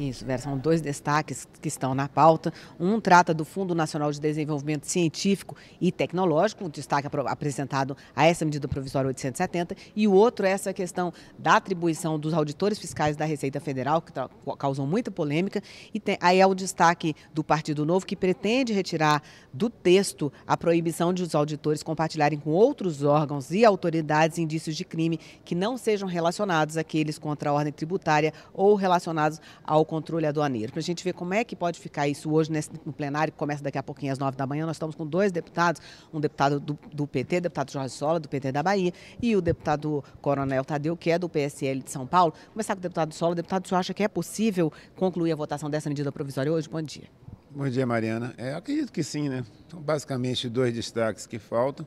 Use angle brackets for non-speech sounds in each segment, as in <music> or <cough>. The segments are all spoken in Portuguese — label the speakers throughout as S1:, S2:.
S1: Isso, são dois destaques que estão na pauta. Um trata do Fundo Nacional de Desenvolvimento Científico e Tecnológico, um destaque apresentado a essa medida provisória 870, e o outro é essa questão da atribuição dos auditores fiscais da Receita Federal, que tá, causam muita polêmica, e tem, aí é o destaque do Partido Novo, que pretende retirar do texto a proibição de os auditores compartilharem com outros órgãos e autoridades indícios de crime que não sejam relacionados àqueles contra a ordem tributária ou relacionados ao controle aduaneiro, para a gente ver como é que pode ficar isso hoje nesse, no plenário, que começa daqui a pouquinho às nove da manhã. Nós estamos com dois deputados, um deputado do, do PT, deputado Jorge Sola, do PT da Bahia, e o deputado Coronel Tadeu, que é do PSL de São Paulo. começar com o deputado Sola. Deputado, o senhor acha que é possível concluir a votação dessa medida provisória hoje? Bom dia.
S2: Bom dia, Mariana. É, acredito que sim, né? São basicamente, dois destaques que faltam.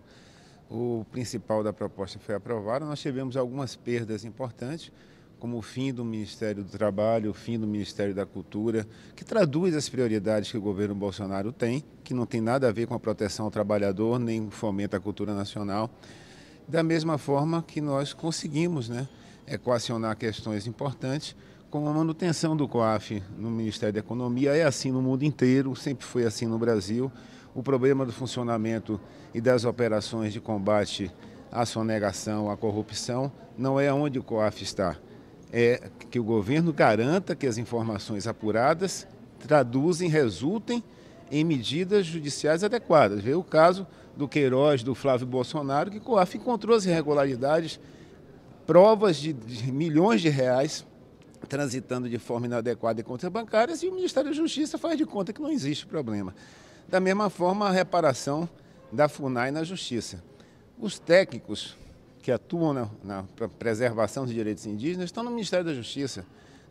S2: O principal da proposta foi aprovado. Nós tivemos algumas perdas importantes como o fim do Ministério do Trabalho, o fim do Ministério da Cultura, que traduz as prioridades que o governo Bolsonaro tem, que não tem nada a ver com a proteção ao trabalhador, nem fomenta a cultura nacional. Da mesma forma que nós conseguimos né, equacionar questões importantes, como a manutenção do COAF no Ministério da Economia, é assim no mundo inteiro, sempre foi assim no Brasil. O problema do funcionamento e das operações de combate à sonegação, à corrupção, não é onde o COAF está é que o governo garanta que as informações apuradas traduzem, resultem em medidas judiciais adequadas. Veio o caso do Queiroz, do Flávio Bolsonaro, que o COAF encontrou as irregularidades, provas de, de milhões de reais transitando de forma inadequada em contas bancárias e o Ministério da Justiça faz de conta que não existe problema. Da mesma forma, a reparação da FUNAI na Justiça. Os técnicos que atuam na, na preservação dos direitos indígenas estão no Ministério da Justiça,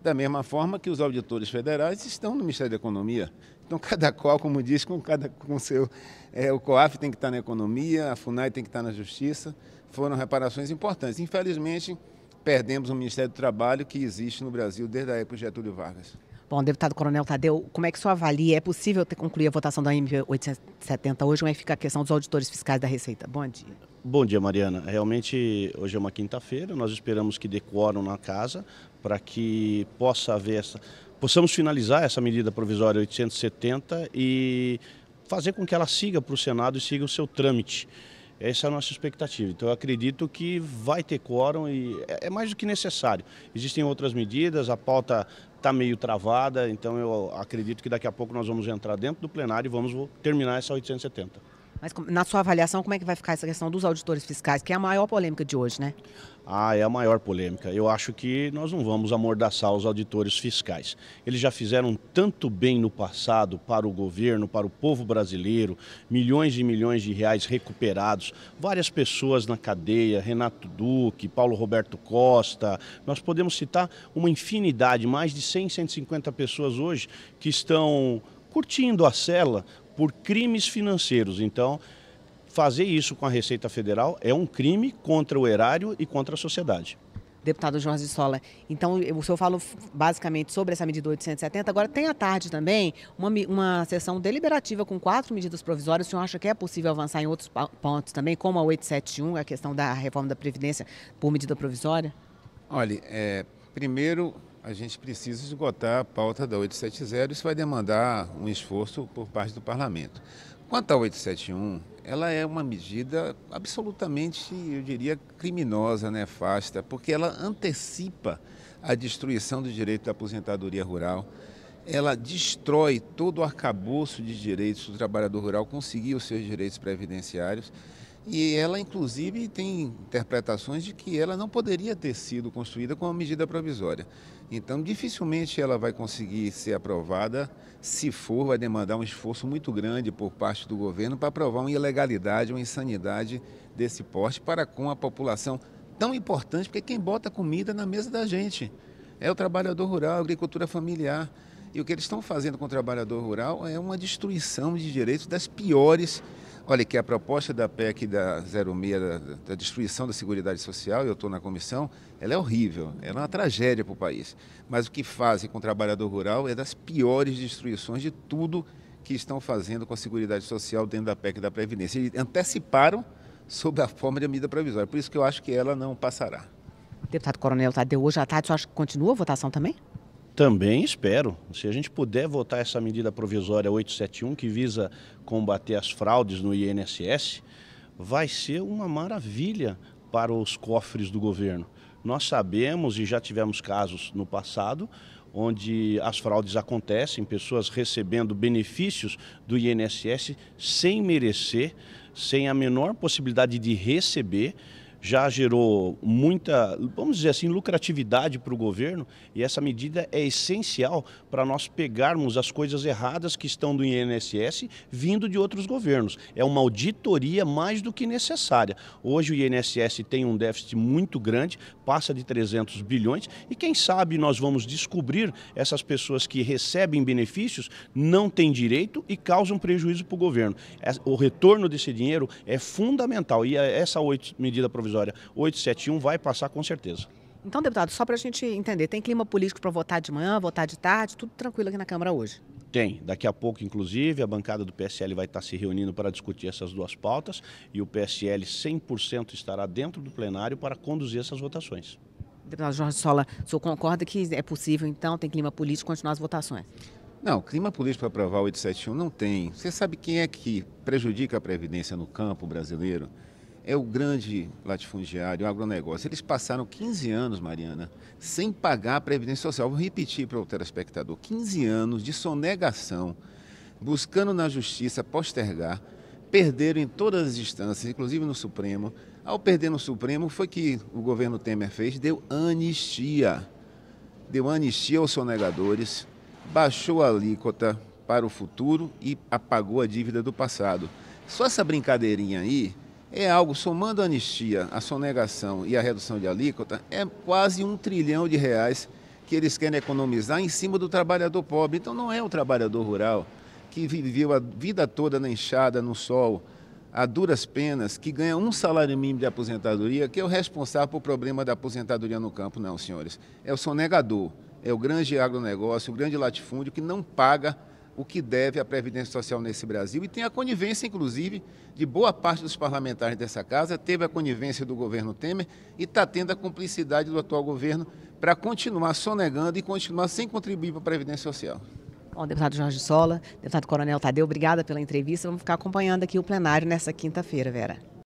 S2: da mesma forma que os auditores federais estão no Ministério da Economia. Então, <laughs> cada qual, como diz, com cada com seu. É, o COAF tem que estar na economia, a FUNAI tem que estar na justiça. Foram reparações importantes. Infelizmente, perdemos o Ministério do Trabalho que existe no Brasil desde a época de Getúlio Vargas.
S1: Bom, deputado Coronel Tadeu, como é que o senhor avalia? É possível ter concluído a votação da MP 870 hoje? Como é que fica a questão dos auditores fiscais da Receita? Bom dia.
S3: Bom dia, Mariana. Realmente, hoje é uma quinta-feira, nós esperamos que decoram na casa para que possa haver essa, possamos finalizar essa medida provisória 870 e fazer com que ela siga para o Senado e siga o seu trâmite. Essa é a nossa expectativa. Então, eu acredito que vai ter quórum e é, é mais do que necessário. Existem outras medidas, a pauta está meio travada, então eu acredito que daqui a pouco nós vamos entrar dentro do plenário e vamos terminar essa 870.
S1: Mas na sua avaliação, como é que vai ficar essa questão dos auditores fiscais, que é a maior polêmica de hoje, né?
S3: Ah, é a maior polêmica. Eu acho que nós não vamos amordaçar os auditores fiscais. Eles já fizeram tanto bem no passado para o governo, para o povo brasileiro, milhões e milhões de reais recuperados, várias pessoas na cadeia, Renato Duque, Paulo Roberto Costa, nós podemos citar uma infinidade, mais de 100, 150 pessoas hoje que estão curtindo a cela por crimes financeiros. Então, fazer isso com a Receita Federal é um crime contra o erário e contra a sociedade.
S1: Deputado Jorge Sola, então o senhor falou basicamente sobre essa medida 870. Agora, tem à tarde também uma, uma sessão deliberativa com quatro medidas provisórias. O senhor acha que é possível avançar em outros pontos também, como a 871, a questão da reforma da Previdência
S2: por medida provisória? Olha, é, primeiro, a gente precisa esgotar a pauta da 870, isso vai demandar um esforço por parte do parlamento. Quanto à 871, ela é uma medida absolutamente, eu diria, criminosa, nefasta, porque ela antecipa a destruição do direito da aposentadoria rural. Ela destrói todo o arcabouço de direitos do trabalhador rural conseguir os seus direitos previdenciários e ela, inclusive, tem interpretações de que ela não poderia ter sido construída com uma medida provisória. Então, dificilmente ela vai conseguir ser aprovada. Se for, vai demandar um esforço muito grande por parte do governo para aprovar uma ilegalidade, uma insanidade desse porte para com a população tão importante, porque quem bota comida na mesa da gente é o trabalhador rural, a agricultura familiar. E o que eles estão fazendo com o trabalhador rural é uma destruição de direitos das piores Olha, que a proposta da PEC da 06, da, da destruição da Seguridade Social, eu estou na comissão, ela é horrível, ela é uma tragédia para o país. Mas o que fazem com o trabalhador rural é das piores destruições de tudo que estão fazendo com a Seguridade Social dentro da PEC da Previdência. Eles anteciparam sob a forma de medida provisória, por isso que eu acho que ela não passará.
S1: Deputado Coronel Tadeu, hoje à tarde, o acha que continua a votação também?
S3: Também espero. Se a gente puder votar essa medida provisória 871, que visa combater as fraudes no INSS, vai ser uma maravilha para os cofres do governo. Nós sabemos e já tivemos casos no passado onde as fraudes acontecem, pessoas recebendo benefícios do INSS sem merecer, sem a menor possibilidade de receber já gerou muita, vamos dizer assim, lucratividade para o governo e essa medida é essencial para nós pegarmos as coisas erradas que estão do INSS vindo de outros governos. É uma auditoria mais do que necessária. Hoje o INSS tem um déficit muito grande, passa de 300 bilhões e quem sabe nós vamos descobrir essas pessoas que recebem benefícios não têm direito e causam prejuízo para o governo. É, o retorno desse dinheiro é fundamental e é essa medida provisória provisória 871 vai passar com certeza.
S1: Então, deputado, só para a gente entender, tem clima político para votar de manhã, votar de tarde,
S3: tudo tranquilo aqui na Câmara hoje? Tem. Daqui a pouco, inclusive, a bancada do PSL vai estar se reunindo para discutir essas duas pautas e o PSL 100% estará dentro do plenário para conduzir essas votações.
S1: Deputado Jorge Sola, o senhor concorda que é possível, então, tem clima político continuar as votações?
S2: Não, clima político para aprovar o 871 não tem. Você sabe quem é que prejudica a Previdência no campo brasileiro? é o grande latifundiário, o agronegócio. Eles passaram 15 anos, Mariana, sem pagar a Previdência Social. Vou repetir para o telespectador: 15 anos de sonegação, buscando na justiça postergar, perderam em todas as instâncias, inclusive no Supremo. Ao perder no Supremo, foi que o governo Temer fez, deu anistia. Deu anistia aos sonegadores, baixou a alíquota para o futuro e apagou a dívida do passado. Só essa brincadeirinha aí é algo, somando a anistia, a sonegação e a redução de alíquota, é quase um trilhão de reais que eles querem economizar em cima do trabalhador pobre. Então não é o trabalhador rural que viveu a vida toda na enxada, no sol, a duras penas, que ganha um salário mínimo de aposentadoria, que é o responsável pelo problema da aposentadoria no campo, não, senhores. É o sonegador, é o grande agronegócio, o grande latifúndio que não paga o que deve à Previdência Social nesse Brasil e tem a conivência, inclusive, de boa parte dos parlamentares dessa casa, teve a conivência do governo Temer e está tendo a cumplicidade do atual governo para continuar sonegando e continuar sem contribuir para a Previdência Social.
S1: Bom, deputado Jorge Sola, deputado Coronel Tadeu, obrigada pela entrevista. Vamos ficar acompanhando aqui o plenário nessa quinta-feira, Vera.